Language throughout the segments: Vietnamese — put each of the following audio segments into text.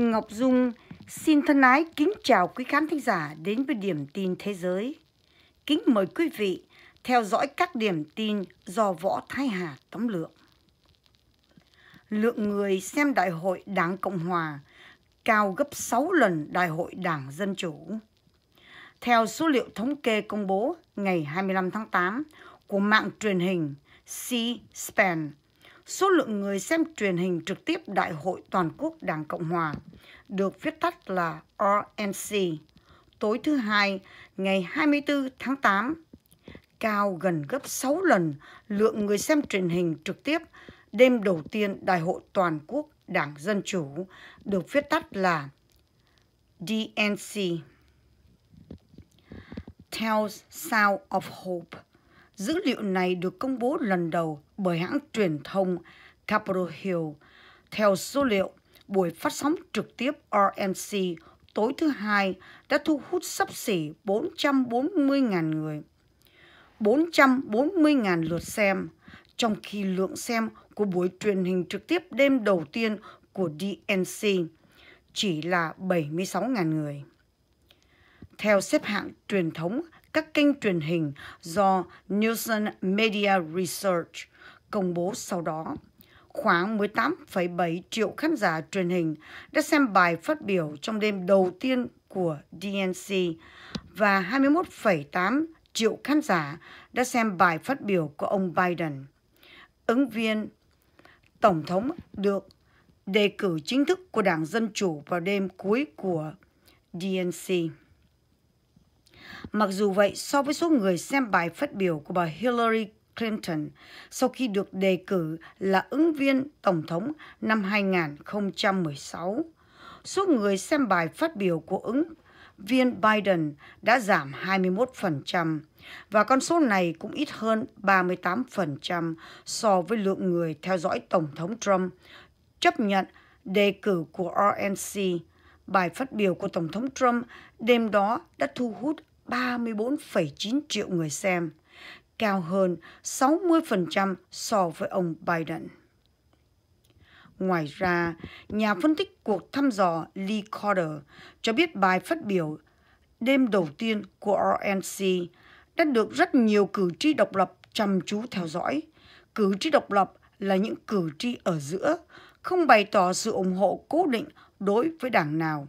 Ngọc Dung xin thân ái kính chào quý khán thính giả đến với Điểm tin Thế giới. Kính mời quý vị theo dõi các điểm tin do Võ Thái Hà tóm lược. Lượng người xem Đại hội Đảng Cộng Hòa cao gấp 6 lần Đại hội Đảng Dân Chủ. Theo số liệu thống kê công bố ngày 25 tháng 8 của mạng truyền hình C-SPAN, số lượng người xem truyền hình trực tiếp Đại hội Toàn quốc Đảng Cộng Hòa, được viết tắt là RNC, tối thứ Hai, ngày 24 tháng 8, cao gần gấp 6 lần lượng người xem truyền hình trực tiếp đêm đầu tiên Đại hội Toàn quốc Đảng Dân Chủ, được viết tắt là DNC. Tales Sound of Hope Dữ liệu này được công bố lần đầu bởi hãng truyền thông Capitol Hill. Theo số liệu, buổi phát sóng trực tiếp RNC tối thứ hai đã thu hút sắp xỉ 440.000 người. 440.000 lượt xem, trong khi lượng xem của buổi truyền hình trực tiếp đêm đầu tiên của DNC chỉ là 76.000 người. Theo xếp hạng truyền thống các kênh truyền hình do Nielsen Media Research công bố sau đó. Khoảng 18,7 triệu khán giả truyền hình đã xem bài phát biểu trong đêm đầu tiên của DNC và 21,8 triệu khán giả đã xem bài phát biểu của ông Biden. Ứng viên Tổng thống được đề cử chính thức của Đảng Dân Chủ vào đêm cuối của DNC. Mặc dù vậy, so với số người xem bài phát biểu của bà Hillary Clinton sau khi được đề cử là ứng viên Tổng thống năm 2016, số người xem bài phát biểu của ứng viên Biden đã giảm 21% và con số này cũng ít hơn 38% so với lượng người theo dõi Tổng thống Trump chấp nhận đề cử của RNC. Bài phát biểu của Tổng thống Trump đêm đó đã thu hút 34,9 triệu người xem, cao hơn 60% so với ông Biden. Ngoài ra, nhà phân tích cuộc thăm dò Lee Corder cho biết bài phát biểu đêm đầu tiên của RNC đã được rất nhiều cử tri độc lập chăm chú theo dõi. Cử tri độc lập là những cử tri ở giữa, không bày tỏ sự ủng hộ cố định đối với đảng nào.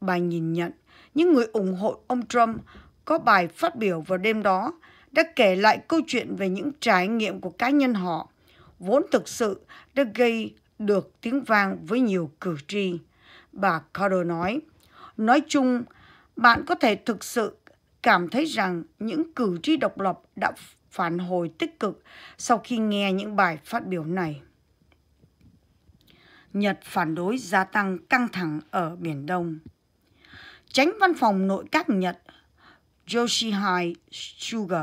Bà nhìn nhận những người ủng hộ ông Trump có bài phát biểu vào đêm đó đã kể lại câu chuyện về những trải nghiệm của cá nhân họ, vốn thực sự đã gây được tiếng vang với nhiều cử tri. Bà Carter nói, nói chung, bạn có thể thực sự cảm thấy rằng những cử tri độc lập đã phản hồi tích cực sau khi nghe những bài phát biểu này. Nhật phản đối gia tăng căng thẳng ở Biển Đông Tránh văn phòng nội các Nhật Yoshihide Suga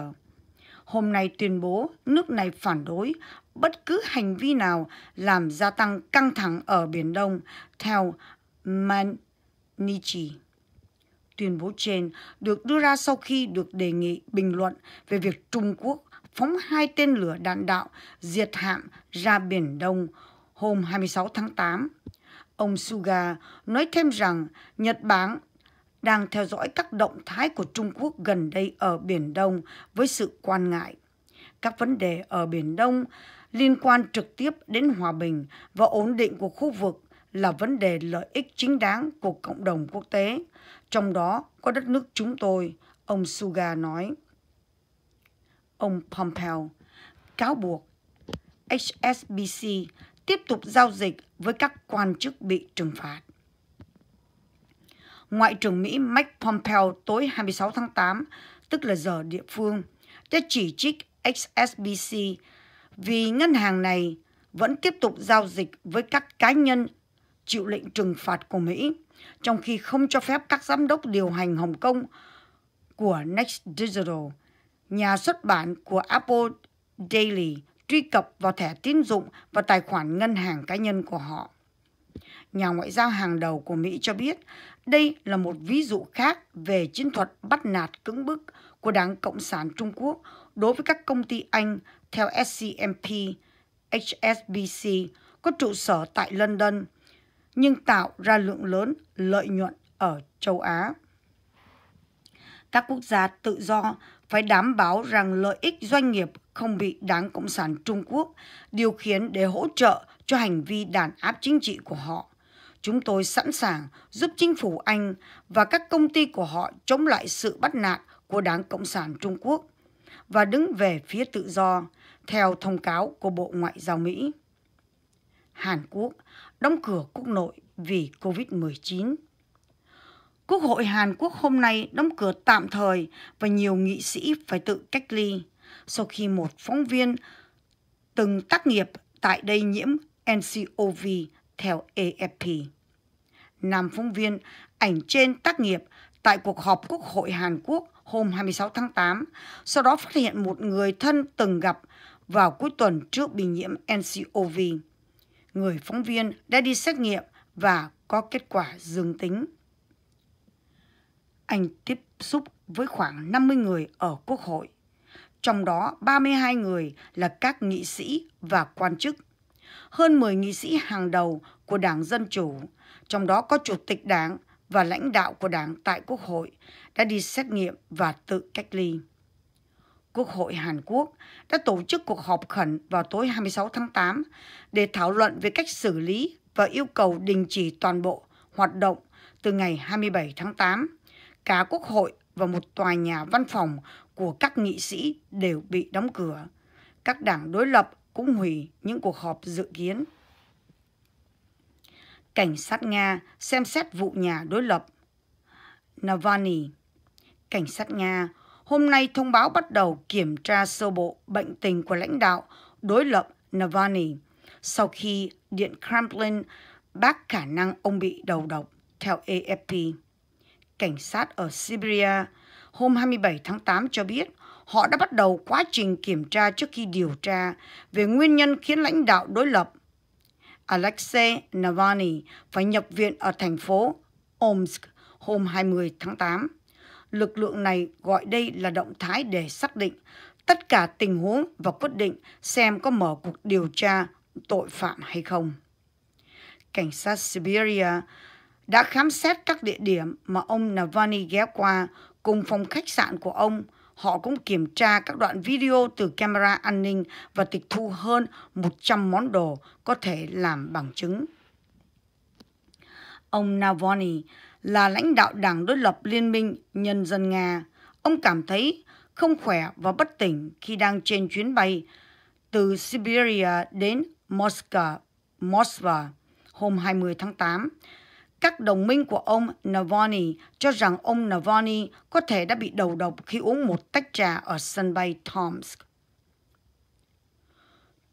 hôm nay tuyên bố nước này phản đối bất cứ hành vi nào làm gia tăng căng thẳng ở Biển Đông theo Manichi. Tuyên bố trên được đưa ra sau khi được đề nghị bình luận về việc Trung Quốc phóng hai tên lửa đạn đạo diệt hạm ra Biển Đông hôm 26 tháng 8. Ông Suga nói thêm rằng Nhật Bản đang theo dõi các động thái của Trung Quốc gần đây ở Biển Đông với sự quan ngại. Các vấn đề ở Biển Đông liên quan trực tiếp đến hòa bình và ổn định của khu vực là vấn đề lợi ích chính đáng của cộng đồng quốc tế, trong đó có đất nước chúng tôi, ông Suga nói. Ông Pompeo cáo buộc HSBC tiếp tục giao dịch với các quan chức bị trừng phạt. Ngoại trưởng Mỹ Mike Pompeo tối 26 tháng 8, tức là giờ địa phương, đã chỉ trích HSBC vì ngân hàng này vẫn tiếp tục giao dịch với các cá nhân chịu lệnh trừng phạt của Mỹ, trong khi không cho phép các giám đốc điều hành Hồng Kông của Next Digital, nhà xuất bản của Apple Daily truy cập vào thẻ tín dụng và tài khoản ngân hàng cá nhân của họ nhà ngoại giao hàng đầu của Mỹ cho biết đây là một ví dụ khác về chiến thuật bắt nạt cứng bức của Đảng Cộng sản Trung Quốc đối với các công ty Anh theo SCMP, HSBC có trụ sở tại London, nhưng tạo ra lượng lớn lợi nhuận ở châu Á. Các quốc gia tự do phải đảm bảo rằng lợi ích doanh nghiệp không bị Đảng Cộng sản Trung Quốc điều khiển để hỗ trợ cho hành vi đàn áp chính trị của họ. Chúng tôi sẵn sàng giúp chính phủ Anh và các công ty của họ chống lại sự bắt nạt của Đảng Cộng sản Trung Quốc và đứng về phía tự do, theo thông cáo của Bộ Ngoại giao Mỹ. Hàn Quốc đóng cửa quốc nội vì COVID-19. Quốc hội Hàn Quốc hôm nay đóng cửa tạm thời và nhiều nghị sĩ phải tự cách ly sau khi một phóng viên từng tác nghiệp tại đây nhiễm NCOV theo AFP. Nam phóng viên ảnh trên tác nghiệp tại cuộc họp Quốc hội Hàn Quốc hôm 26 tháng 8, sau đó phát hiện một người thân từng gặp vào cuối tuần trước bị nhiễm NCOV. Người phóng viên đã đi xét nghiệm và có kết quả dương tính. Anh tiếp xúc với khoảng 50 người ở Quốc hội, trong đó 32 người là các nghị sĩ và quan chức hơn 10 nghị sĩ hàng đầu của Đảng Dân Chủ, trong đó có Chủ tịch Đảng và lãnh đạo của Đảng tại Quốc hội đã đi xét nghiệm và tự cách ly. Quốc hội Hàn Quốc đã tổ chức cuộc họp khẩn vào tối 26 tháng 8 để thảo luận về cách xử lý và yêu cầu đình chỉ toàn bộ hoạt động từ ngày 27 tháng 8. Cả Quốc hội và một tòa nhà văn phòng của các nghị sĩ đều bị đóng cửa. Các đảng đối lập cũng hủy những cuộc họp dự kiến. Cảnh sát Nga xem xét vụ nhà đối lập Navalny. Cảnh sát Nga hôm nay thông báo bắt đầu kiểm tra sơ bộ bệnh tình của lãnh đạo đối lập Navalny sau khi Điện Kremlin bác khả năng ông bị đầu độc, theo AFP. Cảnh sát ở Siberia hôm 27 tháng 8 cho biết họ đã bắt đầu quá trình kiểm tra trước khi điều tra về nguyên nhân khiến lãnh đạo đối lập Alexei Navalny phải nhập viện ở thành phố Omsk hôm 20 tháng 8. Lực lượng này gọi đây là động thái để xác định tất cả tình huống và quyết định xem có mở cuộc điều tra tội phạm hay không. Cảnh sát Siberia đã khám xét các địa điểm mà ông Navalny ghé qua cùng phòng khách sạn của ông – họ cũng kiểm tra các đoạn video từ camera an ninh và tịch thu hơn 100 món đồ có thể làm bằng chứng. Ông Navalny là lãnh đạo đảng đối lập Liên minh Nhân dân Nga. Ông cảm thấy không khỏe và bất tỉnh khi đang trên chuyến bay từ Siberia đến Moscow, Moscow hôm 20 tháng 8 các đồng minh của ông Navalny cho rằng ông Navalny có thể đã bị đầu độc khi uống một tách trà ở sân bay Tomsk.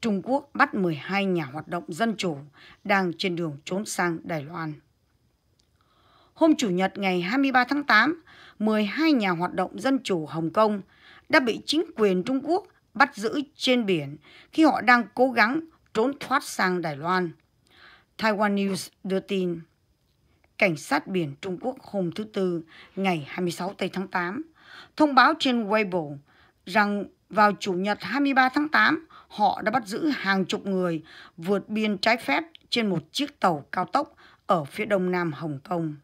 Trung Quốc bắt 12 nhà hoạt động dân chủ đang trên đường trốn sang Đài Loan. Hôm Chủ nhật ngày 23 tháng 8, 12 nhà hoạt động dân chủ Hồng Kông đã bị chính quyền Trung Quốc bắt giữ trên biển khi họ đang cố gắng trốn thoát sang Đài Loan. Taiwan News đưa tin. Cảnh sát biển Trung Quốc hôm thứ Tư, ngày 26 tây tháng 8, thông báo trên Weibo rằng vào Chủ nhật 23 tháng 8, họ đã bắt giữ hàng chục người vượt biên trái phép trên một chiếc tàu cao tốc ở phía đông nam Hồng Kông.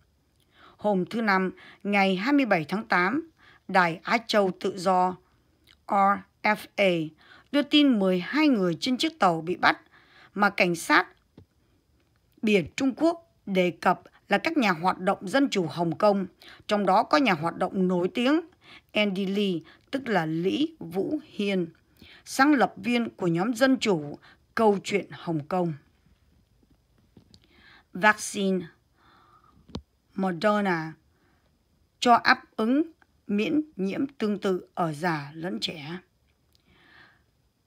Hôm thứ Năm, ngày 27 tháng 8, Đài Á Châu Tự Do RFA đưa tin 12 người trên chiếc tàu bị bắt mà cảnh sát biển Trung Quốc đề cập là các nhà hoạt động dân chủ Hồng Kông, trong đó có nhà hoạt động nổi tiếng Andy Lee, tức là Lý Vũ Hiên, sáng lập viên của nhóm dân chủ Câu chuyện Hồng Kông. Vaccine Moderna cho áp ứng miễn nhiễm tương tự ở già lẫn trẻ.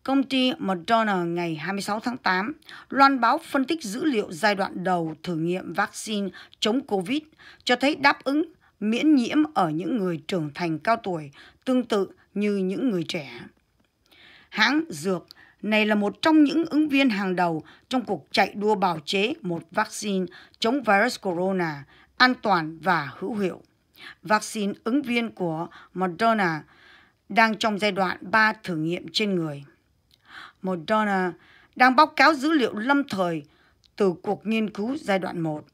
Công ty Moderna ngày 26 tháng 8 loan báo phân tích dữ liệu giai đoạn đầu thử nghiệm vaccine chống COVID cho thấy đáp ứng miễn nhiễm ở những người trưởng thành cao tuổi tương tự như những người trẻ. Hãng dược này là một trong những ứng viên hàng đầu trong cuộc chạy đua bào chế một vaccine chống virus corona an toàn và hữu hiệu. Vaccine ứng viên của Moderna đang trong giai đoạn 3 thử nghiệm trên người. Moderna đang báo cáo dữ liệu lâm thời từ cuộc nghiên cứu giai đoạn 1.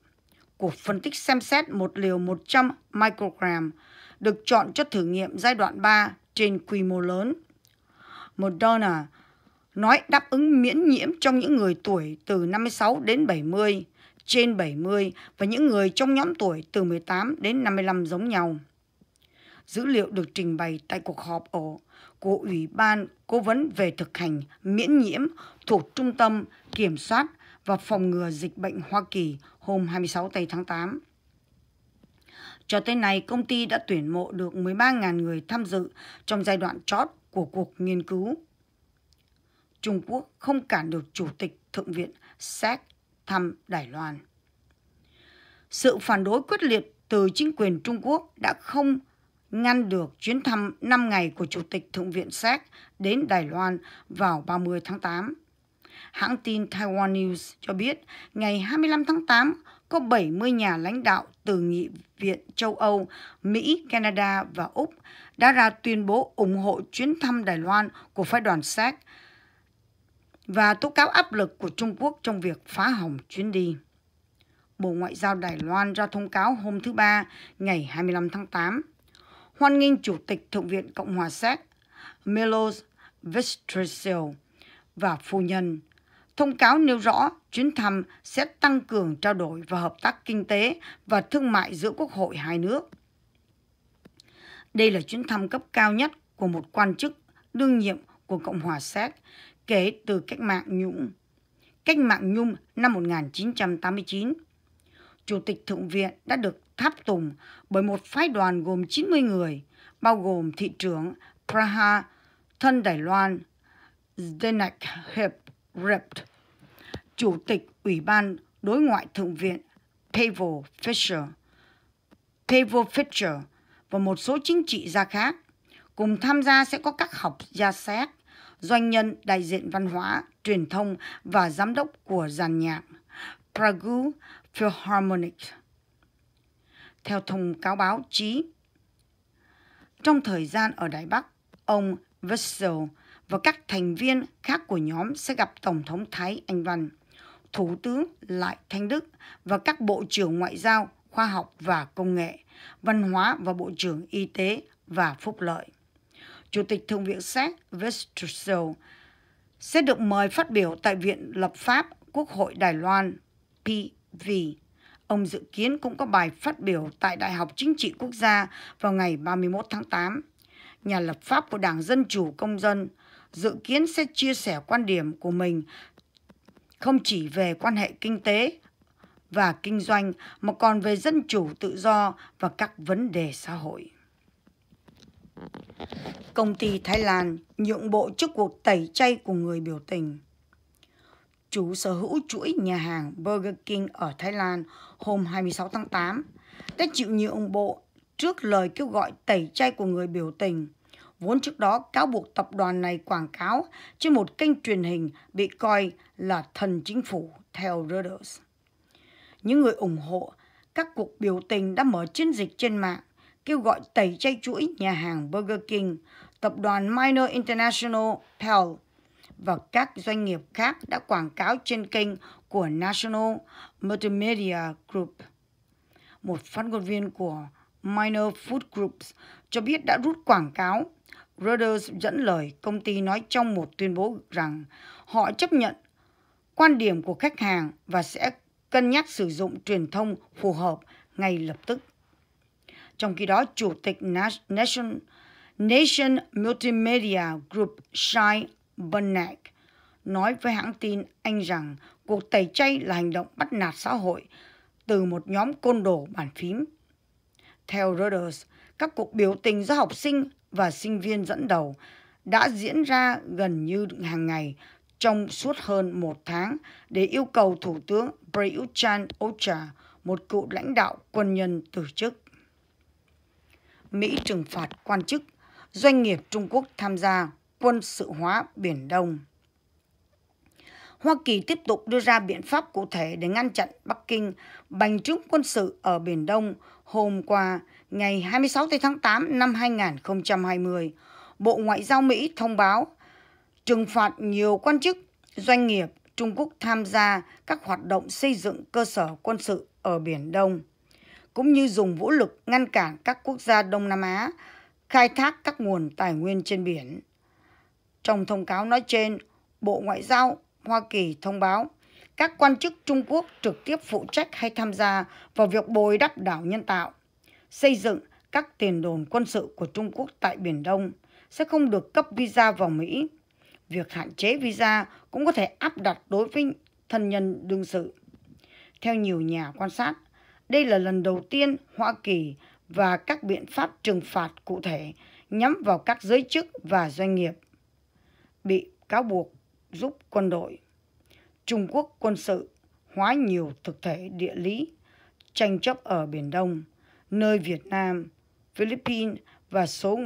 Cuộc phân tích xem xét một liều 100 microgram được chọn cho thử nghiệm giai đoạn 3 trên quy mô lớn. Moderna nói đáp ứng miễn nhiễm trong những người tuổi từ 56 đến 70, trên 70 và những người trong nhóm tuổi từ 18 đến 55 giống nhau. Dữ liệu được trình bày tại cuộc họp ở của Ủy ban Cố vấn về thực hành miễn nhiễm thuộc Trung tâm Kiểm soát và Phòng ngừa Dịch bệnh Hoa Kỳ hôm 26 tây tháng 8. Cho tới nay, công ty đã tuyển mộ được 13.000 người tham dự trong giai đoạn chót của cuộc nghiên cứu. Trung Quốc không cản được Chủ tịch Thượng viện Séc thăm Đài Loan. Sự phản đối quyết liệt từ chính quyền Trung Quốc đã không ngăn được chuyến thăm 5 ngày của Chủ tịch Thượng viện Séc đến Đài Loan vào 30 tháng 8. Hãng tin Taiwan News cho biết ngày 25 tháng 8 có 70 nhà lãnh đạo từ nghị viện châu Âu, Mỹ, Canada và Úc đã ra tuyên bố ủng hộ chuyến thăm Đài Loan của phái đoàn Séc và tố cáo áp lực của Trung Quốc trong việc phá hỏng chuyến đi. Bộ Ngoại giao Đài Loan ra thông cáo hôm thứ Ba, ngày 25 tháng 8, hoan nghênh Chủ tịch Thượng viện Cộng hòa Séc Milos Vistresil và phu nhân. Thông cáo nêu rõ chuyến thăm sẽ tăng cường trao đổi và hợp tác kinh tế và thương mại giữa quốc hội hai nước. Đây là chuyến thăm cấp cao nhất của một quan chức đương nhiệm của Cộng hòa Séc kể từ cách mạng Nhung. Cách mạng Nhung năm 1989. Chủ tịch Thượng viện đã được tháp tùng bởi một phái đoàn gồm 90 người, bao gồm thị trưởng Praha, thân Đài Loan Zdenek Hep Rept, Chủ tịch Ủy ban Đối ngoại Thượng viện Pavel Fischer, Pavel Fischer và một số chính trị gia khác. Cùng tham gia sẽ có các học gia xét, doanh nhân đại diện văn hóa, truyền thông và giám đốc của giàn nhạc Prague Philharmonic theo thông cáo báo chí. Trong thời gian ở Đài Bắc, ông Vessel và các thành viên khác của nhóm sẽ gặp Tổng thống Thái Anh Văn, Thủ tướng Lại Thanh Đức và các Bộ trưởng Ngoại giao, Khoa học và Công nghệ, Văn hóa và Bộ trưởng Y tế và Phúc lợi. Chủ tịch Thượng viện Séc Vestusel sẽ được mời phát biểu tại Viện Lập pháp Quốc hội Đài Loan PV Ông dự kiến cũng có bài phát biểu tại Đại học Chính trị Quốc gia vào ngày 31 tháng 8. Nhà lập pháp của Đảng Dân Chủ Công dân dự kiến sẽ chia sẻ quan điểm của mình không chỉ về quan hệ kinh tế và kinh doanh mà còn về dân chủ tự do và các vấn đề xã hội. Công ty Thái Lan nhượng bộ trước cuộc tẩy chay của người biểu tình chủ sở hữu chuỗi nhà hàng Burger King ở Thái Lan hôm 26 tháng 8, đã chịu nhiều ủng bộ trước lời kêu gọi tẩy chay của người biểu tình. Vốn trước đó cáo buộc tập đoàn này quảng cáo trên một kênh truyền hình bị coi là thần chính phủ theo Reuters. Những người ủng hộ các cuộc biểu tình đã mở chiến dịch trên mạng kêu gọi tẩy chay chuỗi nhà hàng Burger King, tập đoàn Minor International Pell và các doanh nghiệp khác đã quảng cáo trên kênh của National Multimedia Group. Một phát ngôn viên của Minor Food Groups cho biết đã rút quảng cáo. Reuters dẫn lời công ty nói trong một tuyên bố rằng họ chấp nhận quan điểm của khách hàng và sẽ cân nhắc sử dụng truyền thông phù hợp ngay lập tức. Trong khi đó, Chủ tịch Nation, Nation Multimedia Group Shai Bernanke nói với hãng tin Anh rằng cuộc tẩy chay là hành động bắt nạt xã hội từ một nhóm côn đồ bàn phím. Theo Reuters, các cuộc biểu tình do học sinh và sinh viên dẫn đầu đã diễn ra gần như hàng ngày trong suốt hơn một tháng để yêu cầu Thủ tướng Prayut Chan Ocha, một cựu lãnh đạo quân nhân từ chức. Mỹ trừng phạt quan chức, doanh nghiệp Trung Quốc tham gia quân sự hóa Biển Đông. Hoa Kỳ tiếp tục đưa ra biện pháp cụ thể để ngăn chặn Bắc Kinh bành trướng quân sự ở Biển Đông hôm qua ngày 26 tháng 8 năm 2020. Bộ Ngoại giao Mỹ thông báo trừng phạt nhiều quan chức, doanh nghiệp Trung Quốc tham gia các hoạt động xây dựng cơ sở quân sự ở Biển Đông, cũng như dùng vũ lực ngăn cản các quốc gia Đông Nam Á khai thác các nguồn tài nguyên trên biển. Trong thông cáo nói trên, Bộ Ngoại giao Hoa Kỳ thông báo các quan chức Trung Quốc trực tiếp phụ trách hay tham gia vào việc bồi đắp đảo nhân tạo, xây dựng các tiền đồn quân sự của Trung Quốc tại Biển Đông sẽ không được cấp visa vào Mỹ. Việc hạn chế visa cũng có thể áp đặt đối với thân nhân đương sự. Theo nhiều nhà quan sát, đây là lần đầu tiên Hoa Kỳ và các biện pháp trừng phạt cụ thể nhắm vào các giới chức và doanh nghiệp bị cáo buộc giúp quân đội. Trung Quốc quân sự hóa nhiều thực thể địa lý, tranh chấp ở Biển Đông, nơi Việt Nam, Philippines và số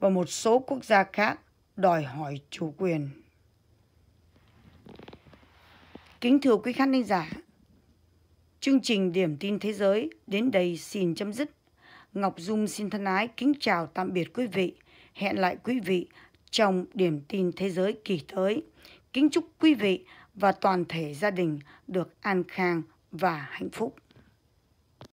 và một số quốc gia khác đòi hỏi chủ quyền. Kính thưa quý khán giả, chương trình Điểm tin thế giới đến đây xin chấm dứt. Ngọc Dung xin thân ái kính chào tạm biệt quý vị. Hẹn lại quý vị trong điểm tin thế giới kỳ tới. Kính chúc quý vị và toàn thể gia đình được an khang và hạnh phúc.